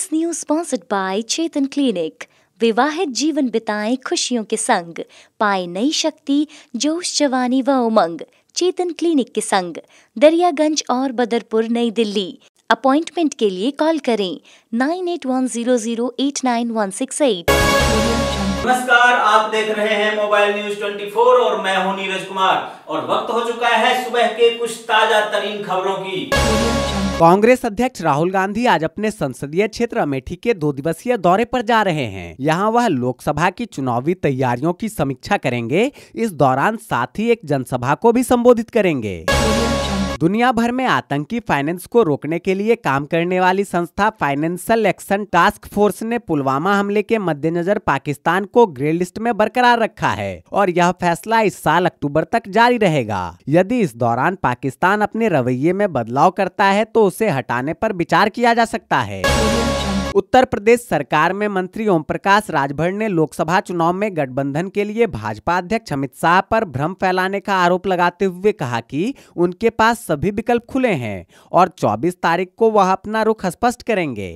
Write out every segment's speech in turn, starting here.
this news sponsored by Chetan clinic विवाहित जीवन बिताएं खुशियों के संग पाए नई शक्ति जोश जवानी व उमंग चेतन क्लिनिक के संग दरियागंज और बदरपुर नई दिल्ली अपॉइंटमेंट के लिए कॉल करें nine eight one zero zero eight nine one six eight नमस्कार आप देख रहे हैं मोबाइल न्यूज 24 और मैं हूं नीरज कुमार और वक्त हो चुका है सुबह के कुछ ताजा तरीन खबरों की कांग्रेस अध्यक्ष राहुल गांधी आज अपने संसदीय क्षेत्र अमेठी के दो दिवसीय दौरे पर जा रहे हैं यहां वह लोकसभा की चुनावी तैयारियों की समीक्षा करेंगे इस दौरान साथ ही एक जनसभा को भी संबोधित करेंगे दुनिया भर में आतंकी फाइनेंस को रोकने के लिए काम करने वाली संस्था फाइनेंशियल एक्शन टास्क फोर्स ने पुलवामा हमले के मद्देनजर पाकिस्तान को ग्रे लिस्ट में बरकरार रखा है और यह फैसला इस साल अक्टूबर तक जारी रहेगा यदि इस दौरान पाकिस्तान अपने रवैये में बदलाव करता है तो उसे हटाने पर विचार किया जा सकता है उत्तर प्रदेश सरकार में मंत्री ओम प्रकाश राजभर ने लोकसभा चुनाव में गठबंधन के लिए भाजपा अध्यक्ष अमित शाह पर भ्रम फैलाने का आरोप लगाते हुए कहा कि उनके पास सभी विकल्प खुले हैं और 24 तारीख को वह अपना रुख स्पष्ट करेंगे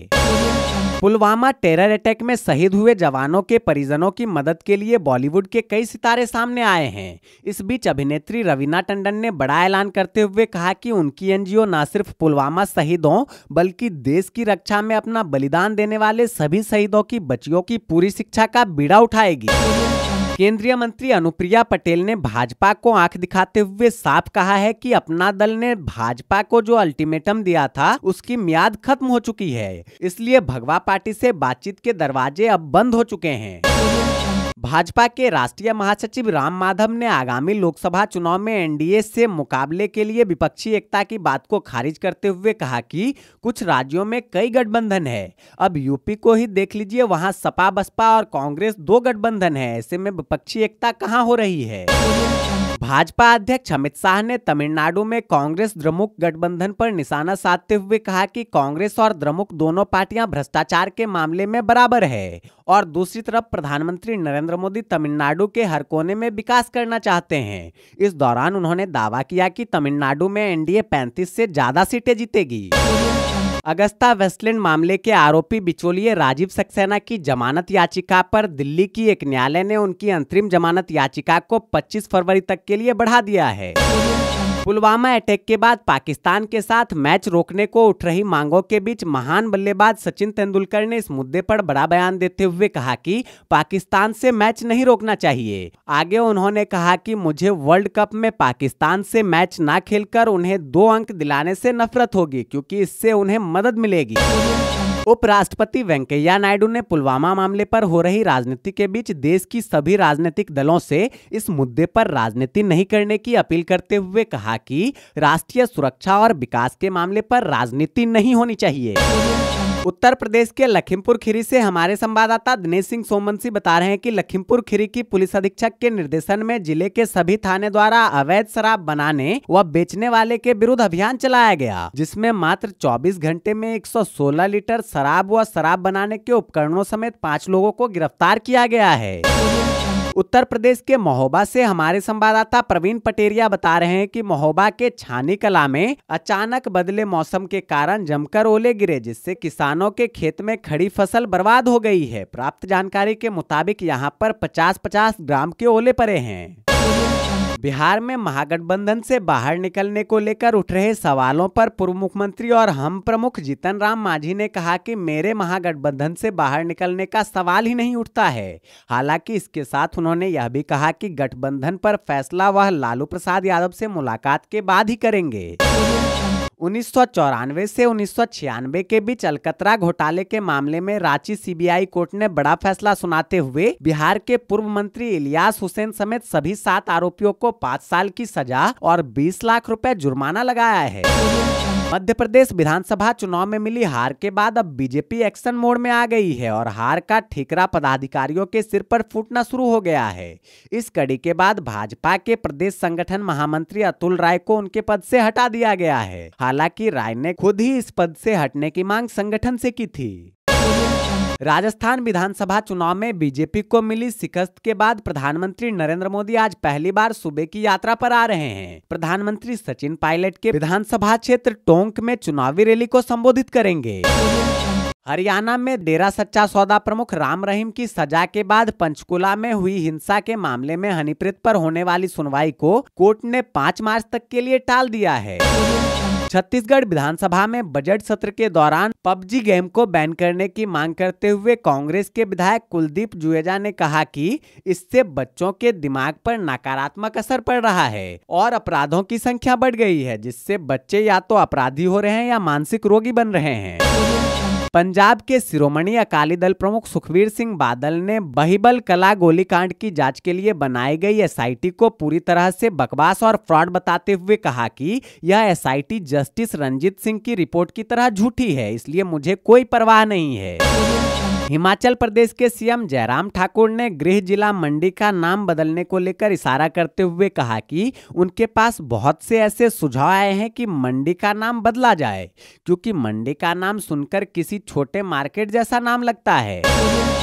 पुलवामा टेरर अटैक में शहीद हुए जवानों के परिजनों की मदद के लिए बॉलीवुड के कई सितारे सामने आए हैं इस बीच अभिनेत्री रवीना टंडन ने बड़ा ऐलान करते हुए कहा कि उनकी एनजीओ न सिर्फ पुलवामा शहीदों बल्कि देश की रक्षा में अपना बलिदान देने वाले सभी शहीदों की बच्चियों की पूरी शिक्षा का बीड़ा उठाएगी केंद्रीय मंत्री अनुप्रिया पटेल ने भाजपा को आंख दिखाते हुए साफ कहा है कि अपना दल ने भाजपा को जो अल्टीमेटम दिया था उसकी मियाद खत्म हो चुकी है इसलिए भगवा पार्टी से बातचीत के दरवाजे अब बंद हो चुके हैं भाजपा के राष्ट्रीय महासचिव राम माधव ने आगामी लोकसभा चुनाव में एनडीए से मुकाबले के लिए विपक्षी एकता की बात को खारिज करते हुए कहा कि कुछ राज्यों में कई गठबंधन है अब यूपी को ही देख लीजिए वहां सपा बसपा और कांग्रेस दो गठबंधन है ऐसे में विपक्षी एकता कहाँ हो रही है भाजपा अध्यक्ष अमित शाह ने तमिलनाडु में कांग्रेस द्रमुक गठबंधन पर निशाना साधते हुए कहा कि कांग्रेस और द्रमुक दोनों पार्टियां भ्रष्टाचार के मामले में बराबर है और दूसरी तरफ प्रधानमंत्री नरेंद्र मोदी तमिलनाडु के हर कोने में विकास करना चाहते हैं इस दौरान उन्होंने दावा किया कि तमिलनाडु में एनडीए पैंतीस से ज्यादा सीटें जीतेगी अगस्ता वेस्टलैंड मामले के आरोपी बिचौलिए राजीव सक्सेना की जमानत याचिका पर दिल्ली की एक न्यायालय ने उनकी अंतरिम जमानत याचिका को 25 फरवरी तक के लिए बढ़ा दिया है पुलवामा अटैक के बाद पाकिस्तान के साथ मैच रोकने को उठ रही मांगों के बीच महान बल्लेबाज सचिन तेंदुलकर ने इस मुद्दे पर बड़ा बयान देते हुए कहा कि पाकिस्तान से मैच नहीं रोकना चाहिए आगे उन्होंने कहा कि मुझे वर्ल्ड कप में पाकिस्तान से मैच ना खेलकर उन्हें दो अंक दिलाने से नफरत होगी क्योंकि इससे उन्हें मदद मिलेगी उपराष्ट्रपति वेंकैया नायडू ने पुलवामा मामले पर हो रही राजनीति के बीच देश की सभी राजनीतिक दलों से इस मुद्दे पर राजनीति नहीं करने की अपील करते हुए कहा कि राष्ट्रीय सुरक्षा और विकास के मामले पर राजनीति नहीं होनी चाहिए उत्तर प्रदेश के लखीमपुर खीरी से हमारे संवाददाता दिनेश सिंह सोमवंशी बता रहे हैं कि लखीमपुर खीरी की पुलिस अधीक्षक के निर्देशन में जिले के सभी थाने द्वारा अवैध शराब बनाने व बेचने वाले के विरुद्ध अभियान चलाया गया जिसमें मात्र 24 घंटे में 116 लीटर शराब व शराब बनाने के उपकरणों समेत पाँच लोगों को गिरफ्तार किया गया है उत्तर प्रदेश के महोबा से हमारे संवाददाता प्रवीण पटेरिया बता रहे हैं कि महोबा के छानी कला में अचानक बदले मौसम के कारण जमकर ओले गिरे जिससे किसानों के खेत में खड़ी फसल बर्बाद हो गई है प्राप्त जानकारी के मुताबिक यहाँ पर पचास पचास ग्राम के ओले पड़े हैं बिहार में महागठबंधन से बाहर निकलने को लेकर उठ रहे सवालों पर पूर्व मुख्यमंत्री और हम प्रमुख जीतन राम मांझी ने कहा कि मेरे महागठबंधन से बाहर निकलने का सवाल ही नहीं उठता है हालांकि इसके साथ उन्होंने यह भी कहा कि गठबंधन पर फैसला वह लालू प्रसाद यादव से मुलाकात के बाद ही करेंगे उन्नीस से उन्नीस के बीच अलकतरा घोटाले के मामले में रांची सीबीआई कोर्ट ने बड़ा फैसला सुनाते हुए बिहार के पूर्व मंत्री इलियास हुसैन समेत सभी सात आरोपियों को पाँच साल की सजा और बीस लाख रूपए जुर्माना लगाया है मध्य प्रदेश विधानसभा चुनाव में मिली हार के बाद अब बीजेपी एक्शन मोड में आ गई है और हार का ठीकरा पदाधिकारियों के सिर पर फूटना शुरू हो गया है इस कड़ी के बाद भाजपा के प्रदेश संगठन महामंत्री अतुल राय को उनके पद से हटा दिया गया है हालांकि राय ने खुद ही इस पद से हटने की मांग संगठन से की थी राजस्थान विधानसभा चुनाव में बीजेपी को मिली शिकस्त के बाद प्रधानमंत्री नरेंद्र मोदी आज पहली बार सूबे की यात्रा पर आ रहे हैं प्रधानमंत्री सचिन पायलट के विधानसभा क्षेत्र टोंक में चुनावी रैली को संबोधित करेंगे हरियाणा में डेरा सच्चा सौदा प्रमुख राम रहीम की सजा के बाद पंचकुला में हुई हिंसा के मामले में हनीप्रीत पर होने वाली सुनवाई को कोर्ट ने 5 मार्च तक के लिए टाल दिया है छत्तीसगढ़ विधानसभा में बजट सत्र के दौरान पबजी गेम को बैन करने की मांग करते हुए कांग्रेस के विधायक कुलदीप जुएजा ने कहा कि इससे बच्चों के दिमाग पर नकारात्मक असर पड़ रहा है और अपराधों की संख्या बढ़ गई है जिससे बच्चे या तो अपराधी हो रहे हैं या मानसिक रोगी बन रहे हैं पंजाब के शिरोमणि अकाली दल प्रमुख सुखवीर सिंह बादल ने बहिबल कला गोलीकांड की जांच के लिए बनाई गई एसआईटी को पूरी तरह से बकवास और फ्रॉड बताते हुए कहा कि यह एसआईटी जस्टिस रंजीत सिंह की रिपोर्ट की तरह झूठी है इसलिए मुझे कोई परवाह नहीं है हिमाचल प्रदेश के सीएम जयराम ठाकुर ने गृह जिला मंडी का नाम बदलने को लेकर इशारा करते हुए कहा कि उनके पास बहुत से ऐसे सुझाव आए हैं कि मंडी का नाम बदला जाए क्योंकि मंडी का नाम सुनकर किसी छोटे मार्केट जैसा नाम लगता है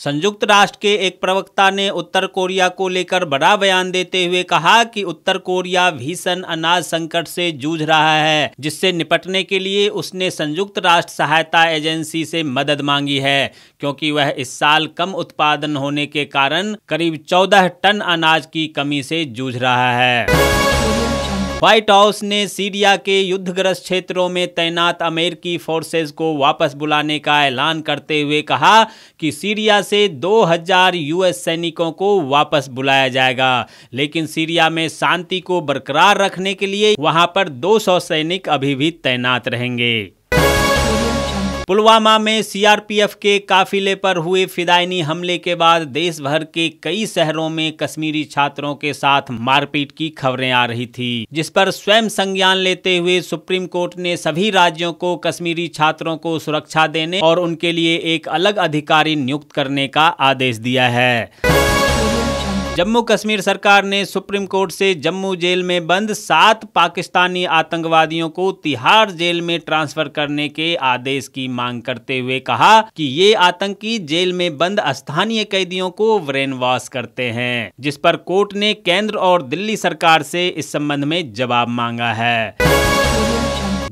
संयुक्त राष्ट्र के एक प्रवक्ता ने उत्तर कोरिया को लेकर बड़ा बयान देते हुए कहा कि उत्तर कोरिया भीषण अनाज संकट से जूझ रहा है जिससे निपटने के लिए उसने संयुक्त राष्ट्र सहायता एजेंसी से मदद मांगी है क्योंकि वह इस साल कम उत्पादन होने के कारण करीब 14 टन अनाज की कमी से जूझ रहा है व्हाइट हाउस ने सीरिया के युद्धग्रस्त क्षेत्रों में तैनात अमेरिकी फोर्सेज को वापस बुलाने का ऐलान करते हुए कहा कि सीरिया से 2000 यूएस सैनिकों को वापस बुलाया जाएगा लेकिन सीरिया में शांति को बरकरार रखने के लिए वहां पर 200 सैनिक अभी भी तैनात रहेंगे पुलवामा में सीआरपीएफ के काफिले पर हुए फिदायनी हमले के बाद देश भर के कई शहरों में कश्मीरी छात्रों के साथ मारपीट की खबरें आ रही थी जिस पर स्वयं संज्ञान लेते हुए सुप्रीम कोर्ट ने सभी राज्यों को कश्मीरी छात्रों को सुरक्षा देने और उनके लिए एक अलग अधिकारी नियुक्त करने का आदेश दिया है जम्मू कश्मीर सरकार ने सुप्रीम कोर्ट से जम्मू जेल में बंद सात पाकिस्तानी आतंकवादियों को तिहाड़ जेल में ट्रांसफर करने के आदेश की मांग करते हुए कहा कि ये आतंकी जेल में बंद स्थानीय कैदियों को ब्रेन वॉश करते हैं जिस पर कोर्ट ने केंद्र और दिल्ली सरकार से इस संबंध में जवाब मांगा है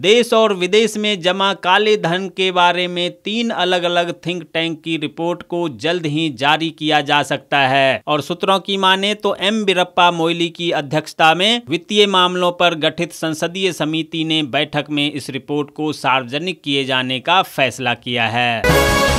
देश और विदेश में जमा काले धन के बारे में तीन अलग अलग थिंक टैंक की रिपोर्ट को जल्द ही जारी किया जा सकता है और सूत्रों की माने तो एम बिरप्पा मोइली की अध्यक्षता में वित्तीय मामलों पर गठित संसदीय समिति ने बैठक में इस रिपोर्ट को सार्वजनिक किए जाने का फैसला किया है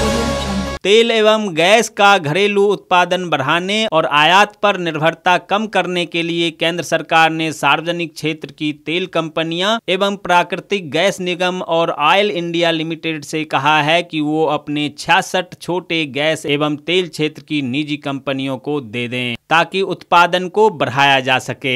तेल एवं गैस का घरेलू उत्पादन बढ़ाने और आयात पर निर्भरता कम करने के लिए केंद्र सरकार ने सार्वजनिक क्षेत्र की तेल कंपनियां एवं प्राकृतिक गैस निगम और ऑयल इंडिया लिमिटेड से कहा है कि वो अपने छियासठ छोटे गैस एवं तेल क्षेत्र की निजी कंपनियों को दे दें ताकि उत्पादन को बढ़ाया जा सके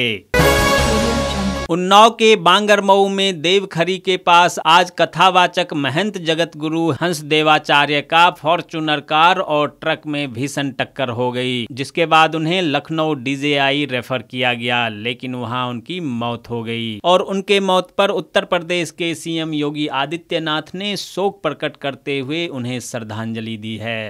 उन्नाव के बांगरमऊ में देवखरी के पास आज कथावाचक महंत जगत गुरु हंस देवाचार्य का फॉर्चूनर कार और ट्रक में भीषण टक्कर हो गई जिसके बाद उन्हें लखनऊ डीजेआई रेफर किया गया लेकिन वहां उनकी मौत हो गई और उनके मौत पर उत्तर प्रदेश के सीएम योगी आदित्यनाथ ने शोक प्रकट करते हुए उन्हें श्रद्धांजलि दी है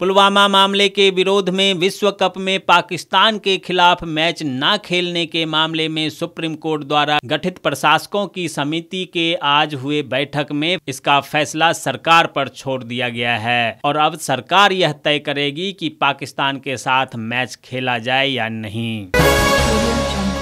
पुलवामा मामले के विरोध में विश्व कप में पाकिस्तान के खिलाफ मैच न खेलने के मामले में सुप्रीम कोर्ट द्वारा गठित प्रशासकों की समिति के आज हुए बैठक में इसका फैसला सरकार पर छोड़ दिया गया है और अब सरकार यह तय करेगी कि पाकिस्तान के साथ मैच खेला जाए या नहीं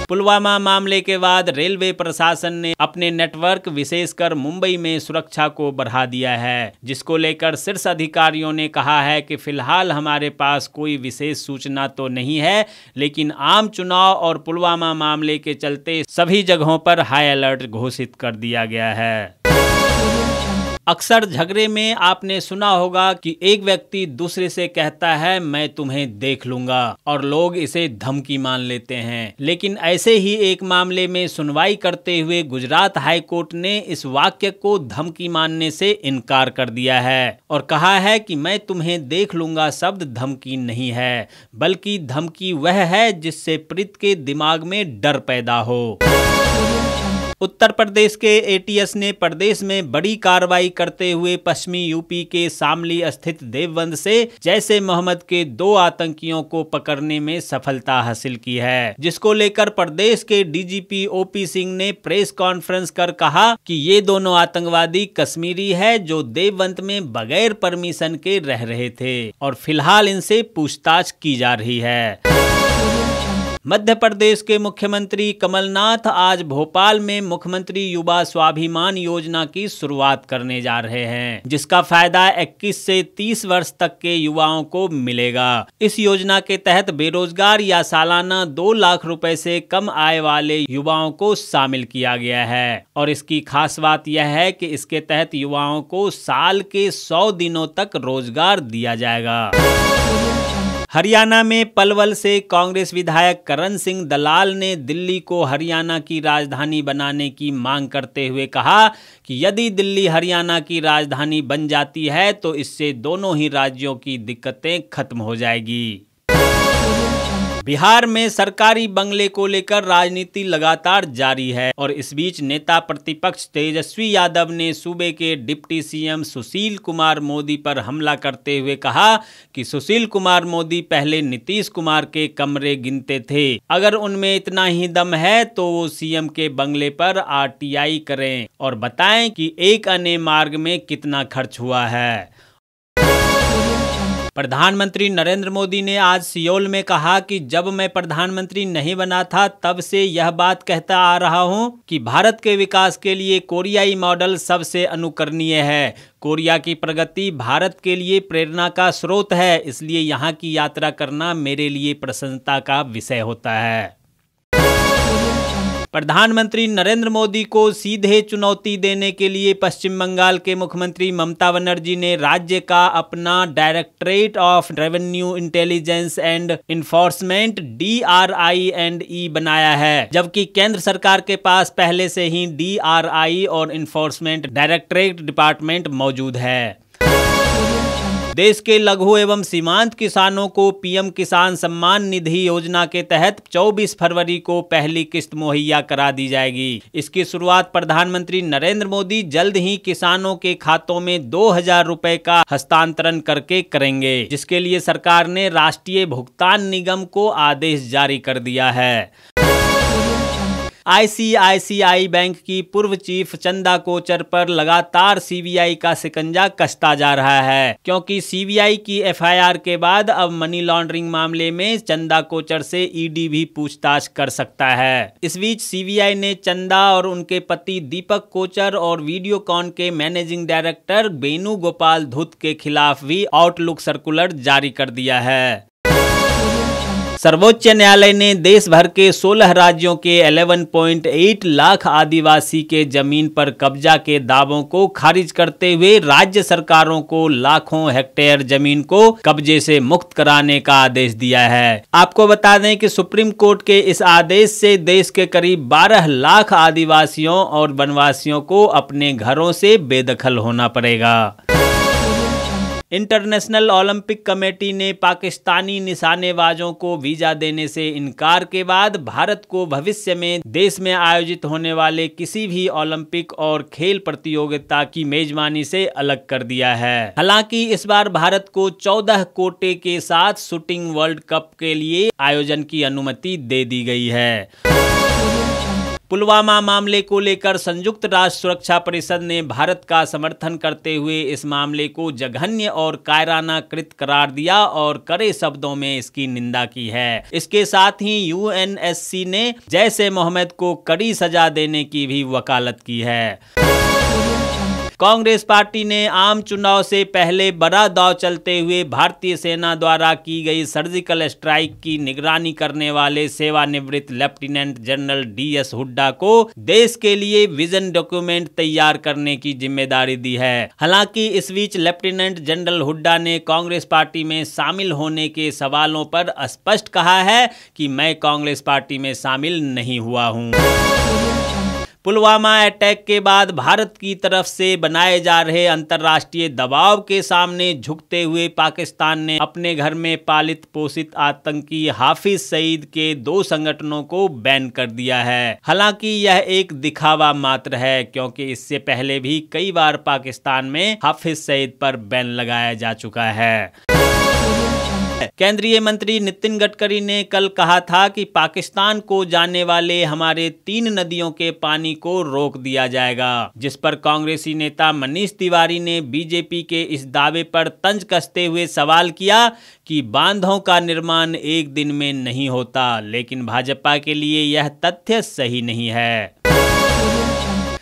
पुलवामा मामले के बाद रेलवे प्रशासन ने अपने नेटवर्क विशेषकर मुंबई में सुरक्षा को बढ़ा दिया है जिसको लेकर शीर्ष अधिकारियों ने कहा है कि फिलहाल हमारे पास कोई विशेष सूचना तो नहीं है लेकिन आम चुनाव और पुलवामा मामले के चलते सभी जगहों पर हाई अलर्ट घोषित कर दिया गया है अक्सर झगड़े में आपने सुना होगा कि एक व्यक्ति दूसरे से कहता है मैं तुम्हें देख लूंगा और लोग इसे धमकी मान लेते हैं लेकिन ऐसे ही एक मामले में सुनवाई करते हुए गुजरात हाईकोर्ट ने इस वाक्य को धमकी मानने से इनकार कर दिया है और कहा है कि मैं तुम्हें देख लूंगा शब्द धमकी नहीं है बल्कि धमकी वह है जिससे प्रीत के दिमाग में डर पैदा हो उत्तर प्रदेश के एटीएस ने प्रदेश में बड़ी कार्रवाई करते हुए पश्चिमी यूपी के सामली स्थित देवबंद से जैसे मोहम्मद के दो आतंकियों को पकड़ने में सफलता हासिल की है जिसको लेकर प्रदेश के डीजीपी ओपी सिंह ने प्रेस कॉन्फ्रेंस कर कहा कि ये दोनों आतंकवादी कश्मीरी है जो देववंत में बगैर परमिशन के रह रहे थे और फिलहाल इनसे पूछताछ की जा रही है मध्य प्रदेश के मुख्यमंत्री कमलनाथ आज भोपाल में मुख्यमंत्री युवा स्वाभिमान योजना की शुरुआत करने जा रहे हैं जिसका फायदा 21 से 30 वर्ष तक के युवाओं को मिलेगा इस योजना के तहत बेरोजगार या सालाना दो लाख रुपए से कम आय वाले युवाओं को शामिल किया गया है और इसकी खास बात यह है कि इसके तहत युवाओं को साल के सौ दिनों तक रोजगार दिया जाएगा हरियाणा में पलवल से कांग्रेस विधायक करण सिंह दलाल ने दिल्ली को हरियाणा की राजधानी बनाने की मांग करते हुए कहा कि यदि दिल्ली हरियाणा की राजधानी बन जाती है तो इससे दोनों ही राज्यों की दिक्कतें खत्म हो जाएगी बिहार में सरकारी बंगले को लेकर राजनीति लगातार जारी है और इस बीच नेता प्रतिपक्ष तेजस्वी यादव ने सूबे के डिप्टी सीएम सुशील कुमार मोदी पर हमला करते हुए कहा कि सुशील कुमार मोदी पहले नीतीश कुमार के कमरे गिनते थे अगर उनमें इतना ही दम है तो वो सीएम के बंगले पर आरटीआई करें और बताएं कि एक अन्य मार्ग में कितना खर्च हुआ है प्रधानमंत्री नरेंद्र मोदी ने आज सियोल में कहा कि जब मैं प्रधानमंत्री नहीं बना था तब से यह बात कहता आ रहा हूं कि भारत के विकास के लिए कोरियाई मॉडल सबसे अनुकरणीय है कोरिया की प्रगति भारत के लिए प्रेरणा का स्रोत है इसलिए यहाँ की यात्रा करना मेरे लिए प्रसन्नता का विषय होता है प्रधानमंत्री नरेंद्र मोदी को सीधे चुनौती देने के लिए पश्चिम बंगाल के मुख्यमंत्री ममता बनर्जी ने राज्य का अपना directorate of revenue intelligence and enforcement D R I and E बनाया है जबकि केंद्र सरकार के पास पहले से ही डी आर आई और इन्फोर्समेंट डायरेक्टरेट डिपार्टमेंट मौजूद है देश के लघु एवं सीमांत किसानों को पीएम किसान सम्मान निधि योजना के तहत 24 फरवरी को पहली किस्त मुहैया करा दी जाएगी इसकी शुरुआत प्रधानमंत्री नरेंद्र मोदी जल्द ही किसानों के खातों में दो हजार रूपए का हस्तांतरण करके करेंगे जिसके लिए सरकार ने राष्ट्रीय भुगतान निगम को आदेश जारी कर दिया है आईसीआईसीआई बैंक की पूर्व चीफ चंदा कोचर पर लगातार सीबीआई का शिकंजा कसता जा रहा है क्योंकि सीबीआई की एफआईआर के बाद अब मनी लॉन्ड्रिंग मामले में चंदा कोचर से ईडी भी पूछताछ कर सकता है इस बीच सीबीआई ने चंदा और उनके पति दीपक कोचर और वीडियोकॉन के मैनेजिंग डायरेक्टर बेनू गोपाल धुत के खिलाफ भी आउटलुक सर्कुलर जारी कर दिया है सर्वोच्च न्यायालय ने देश भर के 16 राज्यों के 11.8 लाख आदिवासी के जमीन पर कब्जा के दावों को खारिज करते हुए राज्य सरकारों को लाखों हेक्टेयर जमीन को कब्जे से मुक्त कराने का आदेश दिया है आपको बता दें कि सुप्रीम कोर्ट के इस आदेश से देश के करीब 12 लाख आदिवासियों और वनवासियों को अपने घरों से बेदखल होना पड़ेगा इंटरनेशनल ओलंपिक कमेटी ने पाकिस्तानी निशानेबाजों को वीज़ा देने से इनकार के बाद भारत को भविष्य में देश में आयोजित होने वाले किसी भी ओलंपिक और खेल प्रतियोगिता की मेजबानी से अलग कर दिया है हालांकि इस बार भारत को 14 कोटे के साथ शूटिंग वर्ल्ड कप के लिए आयोजन की अनुमति दे दी गई है पुलवामा मामले को लेकर संयुक्त राष्ट्र सुरक्षा परिषद ने भारत का समर्थन करते हुए इस मामले को जघन्य और कायराना कृत करार दिया और कड़े शब्दों में इसकी निंदा की है इसके साथ ही यूएनएससी ने जैसे मोहम्मद को कड़ी सजा देने की भी वकालत की है कांग्रेस पार्टी ने आम चुनाव से पहले बड़ा दाव चलते हुए भारतीय सेना द्वारा की गई सर्जिकल स्ट्राइक की निगरानी करने वाले सेवानिवृत्त lieutenant general D S Hooda को देश के लिए विजन डॉक्यूमेंट तैयार करने की जिम्मेदारी दी है हालांकि इस बीच लेफ्टिनेंट जनरल हुड्डा ने कांग्रेस पार्टी में शामिल होने के सवालों पर स्पष्ट कहा है कि मैं कांग्रेस पार्टी में शामिल नहीं हुआ हूँ पुलवामा अटैक के बाद भारत की तरफ से बनाए जा रहे अंतर्राष्ट्रीय दबाव के सामने झुकते हुए पाकिस्तान ने अपने घर में पालित पोषित आतंकी हाफिज सईद के दो संगठनों को बैन कर दिया है हालांकि यह एक दिखावा मात्र है क्योंकि इससे पहले भी कई बार पाकिस्तान में हाफिज सईद पर बैन लगाया जा चुका है है केंद्रीय मंत्री नितिन गडकरी ने कल कहा था कि पाकिस्तान को जाने वाले हमारे तीन नदियों के पानी को रोक दिया जाएगा जिस पर कांग्रेसी नेता मनीष तिवारी ने बीजेपी के इस दावे पर तंज कसते हुए सवाल किया कि बांधों का निर्माण एक दिन में नहीं होता लेकिन भाजपा के लिए यह तथ्य सही नहीं है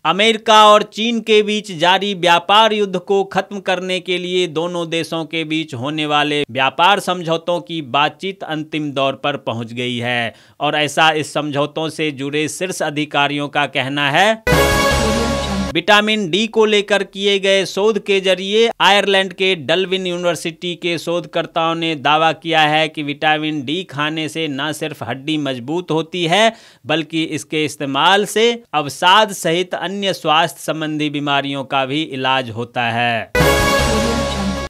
अमेरिका और चीन के बीच जारी व्यापार युद्ध को खत्म करने के लिए दोनों देशों के बीच होने वाले व्यापार समझौतों की बातचीत अंतिम दौर पर पहुंच गई है और ऐसा इस समझौतों से जुड़े शीर्ष अधिकारियों का कहना है विटामिन डी को लेकर किए गए शोध के जरिए आयरलैंड के डलविन यूनिवर्सिटी के शोधकर्ताओं ने दावा किया है कि विटामिन डी खाने से न सिर्फ हड्डी मजबूत होती है बल्कि इसके इस्तेमाल से अवसाद सहित अन्य स्वास्थ्य संबंधी बीमारियों का भी इलाज होता है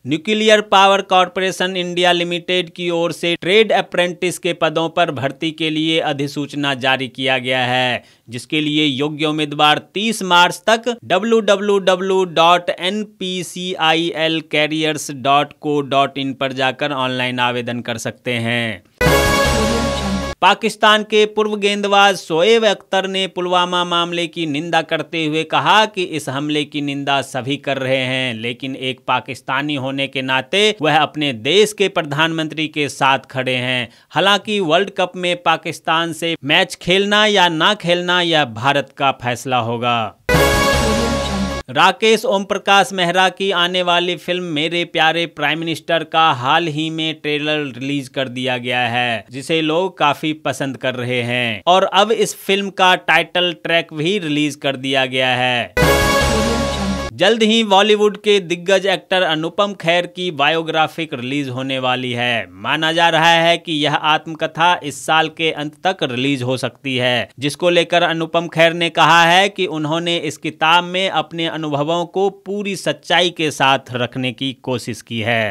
nuclear power corporation India limited की ओर से ट्रेड अप्रेंटिस के पदों पर भर्ती के लिए अधिसूचना जारी किया गया है जिसके लिए योग्य उम्मीदवार 30 मार्च तक www.npcilcareers.co.in पर जाकर ऑनलाइन आवेदन कर सकते हैं पाकिस्तान के पूर्व गेंदबाज शोएब अख्तर ने पुलवामा मामले की निंदा करते हुए कहा कि इस हमले की निंदा सभी कर रहे हैं लेकिन एक पाकिस्तानी होने के नाते वह अपने देश के प्रधानमंत्री के साथ खड़े हैं हालांकि वर्ल्ड कप में पाकिस्तान से मैच खेलना या ना खेलना यह भारत का फैसला होगा राकेश ओम प्रकाश मेहरा की आने वाली फिल्म मेरे प्यारे प्राइम मिनिस्टर का हाल ही में ट्रेलर रिलीज कर दिया गया है जिसे लोग काफी पसंद कर रहे हैं और अब इस फिल्म का टाइटल ट्रैक भी रिलीज कर दिया गया है जल्द ही बॉलीवुड के दिग्गज एक्टर अनुपम खैर की बायोग्राफिक रिलीज होने वाली है माना जा रहा है कि यह आत्मकथा इस साल के अंत तक रिलीज हो सकती है जिसको लेकर अनुपम खैर ने कहा है कि उन्होंने इस किताब में अपने अनुभवों को पूरी सच्चाई के साथ रखने की कोशिश की है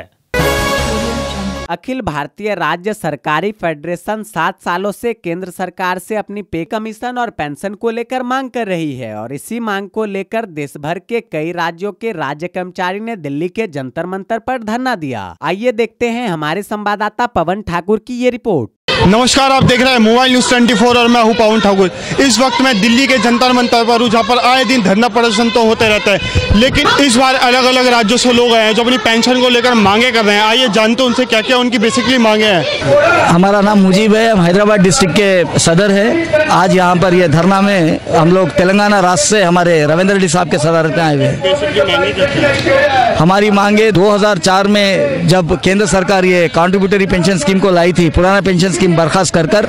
अखिल भारतीय राज्य सरकारी फेडरेशन सात सालों से केंद्र सरकार से अपनी पे कमीशन और पेंशन को लेकर मांग कर रही है और इसी मांग को लेकर देश भर के कई राज्यों के राज्य कर्मचारी ने दिल्ली के जंतर मंतर पर धरना दिया आइए देखते हैं हमारे संवाददाता पवन ठाकुर की ये रिपोर्ट नमस्कार आप देख रहे हैं मोबाइल न्यूज 24 और मैं हूं पवन ठाकुर इस वक्त मैं दिल्ली के जनता मंतर पर हूं जहां पर आए दिन धरना प्रदर्शन तो होते रहते हैं लेकिन इस बार अलग अलग राज्यों से लोग आए हैं जो अपनी पेंशन को लेकर मांगे कर रहे हैं आइए जानते हैं उनसे क्या क्या उनकी बेसिकली मांगे हैं हमारा नाम मुजीब है हम हैदराबाद डिस्ट्रिक्ट के सदर है आज यहाँ पर यह धरना में हम लोग तेलंगाना राष्ट्र से हमारे रविंद्र रेड्डी साहब के सदर में आए हुए हैं हमारी मांगे दो में जब केंद्र सरकार ये कॉन्ट्रीब्यूटरी पेंशन स्कीम को लाई थी पुराना पेंशन स्कीम बर्खास्त कर कर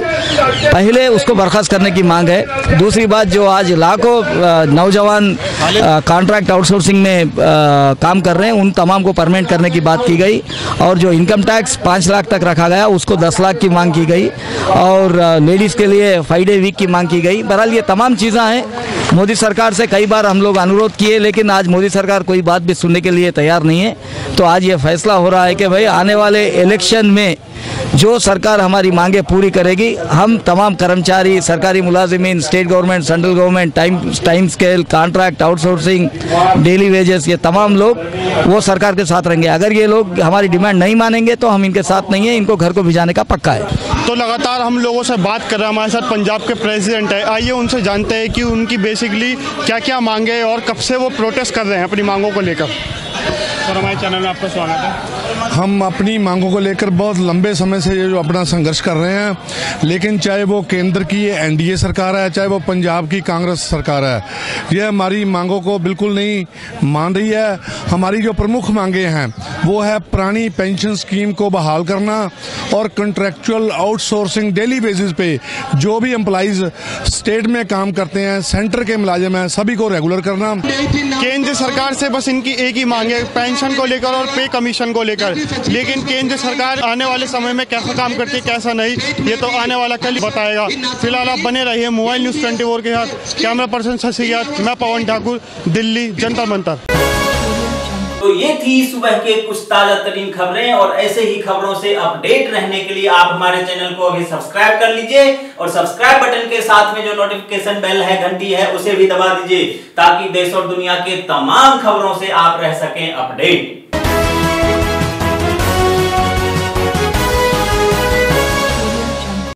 पहले उसको बर्खास्त करने की मांग है दूसरी बात जो आज लाखों नौजवान कॉन्ट्रैक्ट आउटसोर्सिंग में काम कर रहे हैं उन तमाम को परमानेंट करने की बात की गई और जो इनकम टैक्स पाँच लाख तक रखा गया उसको दस लाख की मांग की गई और लेडीज़ के लिए फाइव डे वीक की मांग की गई बहरहाल ये तमाम चीज़ें हैं मोदी सरकार से कई बार हम लोग अनुरोध किए लेकिन आज मोदी सरकार कोई बात भी सुनने के लिए तैयार नहीं है तो आज ये फैसला हो रहा है कि भाई आने वाले इलेक्शन में जो सरकार हमारी मांगे पूरी करेगी हम तमाम कर्मचारी सरकारी मुलाजमीन state government central government time time scale contract outsourcing daily wages ये तमाम लोग वो सरकार के साथ रहेंगे अगर ये लोग हमारी डिमांड नहीं मानेंगे तो हम इनके साथ नहीं है इनको घर को भिजाने का पक्का है तो लगातार हम लोगों से बात कर रहे हैं हमारे साथ पंजाब के प्रेसिडेंट है आइए उनसे जानते हैं कि उनकी बेसिकली क्या क्या मांगे और कब से वो प्रोटेस्ट कर रहे हैं अपनी मांगों को लेकर सर हमारे चैनल में आपका स्वागत है हम अपनी मांगों को लेकर बहुत लंबे समय से ये जो अपना संघर्ष कर रहे हैं लेकिन चाहे वो केंद्र की एनडीए सरकार है चाहे वो पंजाब की कांग्रेस सरकार है ये हमारी मांगों को बिल्कुल नहीं मान रही है हमारी जो प्रमुख मांगे हैं वो है पुरानी पेंशन स्कीम को बहाल करना और कंट्रेक्चुअल आउटसोर्सिंग डेली बेसिस पे जो भी एम्प्लाइज स्टेट में काम करते हैं सेंटर के मुलाजिम हैं सभी को रेगुलर करना केंद्र सरकार से बस इनकी एक ही मांग है पेंशन को लेकर और पे कमीशन को लेकर लेकिन केंद्र सरकार आने वाले समय में कैसा काम करती है कैसा नहीं ये तो आने वाला कल बताएगा फिलहाल आप बने रहिए मोबाइल न्यूज़ ट्वेंटी के साथ कैमरा पर्सन शशि मैं पवन ठाकुर दिल्ली जनता मंत्र तो ये थी सुबह के कुछ ताजा तरीन खबरें और ऐसे ही खबरों से अपडेट रहने के लिए आप हमारे चैनल को अभी सब्सक्राइब कर लीजिए और सब्सक्राइब बटन के साथ में जो नोटिफिकेशन बेल है घंटी है उसे भी दबा दीजिए ताकि देश और दुनिया के तमाम खबरों से आप रह सकें अपडेट